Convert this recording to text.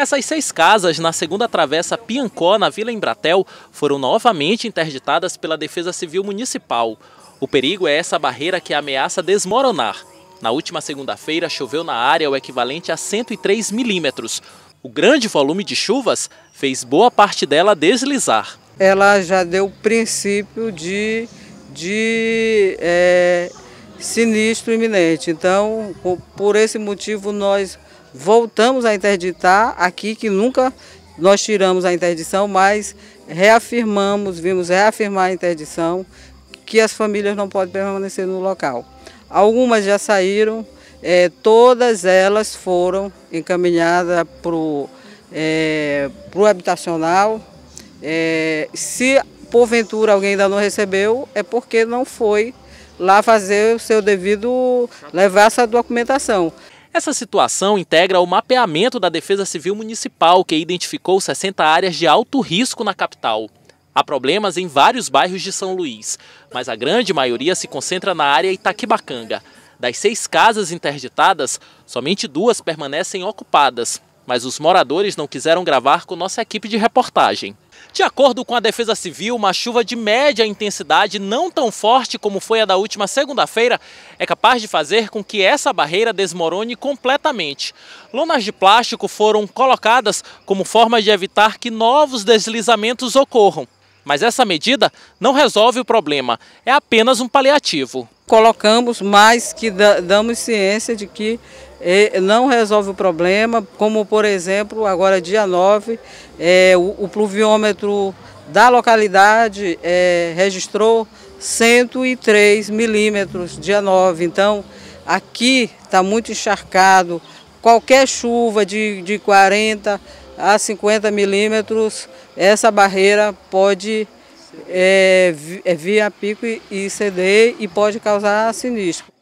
Essas seis casas na segunda travessa Piancó, na Vila Embratel, foram novamente interditadas pela Defesa Civil Municipal. O perigo é essa barreira que ameaça desmoronar. Na última segunda-feira, choveu na área o equivalente a 103 milímetros. O grande volume de chuvas fez boa parte dela deslizar. Ela já deu princípio de, de é, sinistro iminente. Então, por esse motivo, nós voltamos a interditar aqui que nunca nós tiramos a interdição, mas reafirmamos, vimos reafirmar a interdição que as famílias não podem permanecer no local. Algumas já saíram, é, todas elas foram encaminhadas para o é, pro habitacional. É, se porventura alguém ainda não recebeu, é porque não foi lá fazer o seu devido, levar essa documentação. Essa situação integra o mapeamento da Defesa Civil Municipal, que identificou 60 áreas de alto risco na capital. Há problemas em vários bairros de São Luís, mas a grande maioria se concentra na área Itaquibacanga. Das seis casas interditadas, somente duas permanecem ocupadas, mas os moradores não quiseram gravar com nossa equipe de reportagem. De acordo com a Defesa Civil, uma chuva de média intensidade, não tão forte como foi a da última segunda-feira, é capaz de fazer com que essa barreira desmorone completamente. Lonas de plástico foram colocadas como forma de evitar que novos deslizamentos ocorram. Mas essa medida não resolve o problema, é apenas um paliativo. Colocamos, mas que damos ciência de que não resolve o problema, como por exemplo, agora dia 9, é, o, o, pluviômetro da localidade é, registrou 103 milímetros dia 9. Então, aqui está muito encharcado. Qualquer chuva de, de 40 a 50 milímetros, essa barreira pode é, é, vir a pico e, e ceder e pode causar sinistro.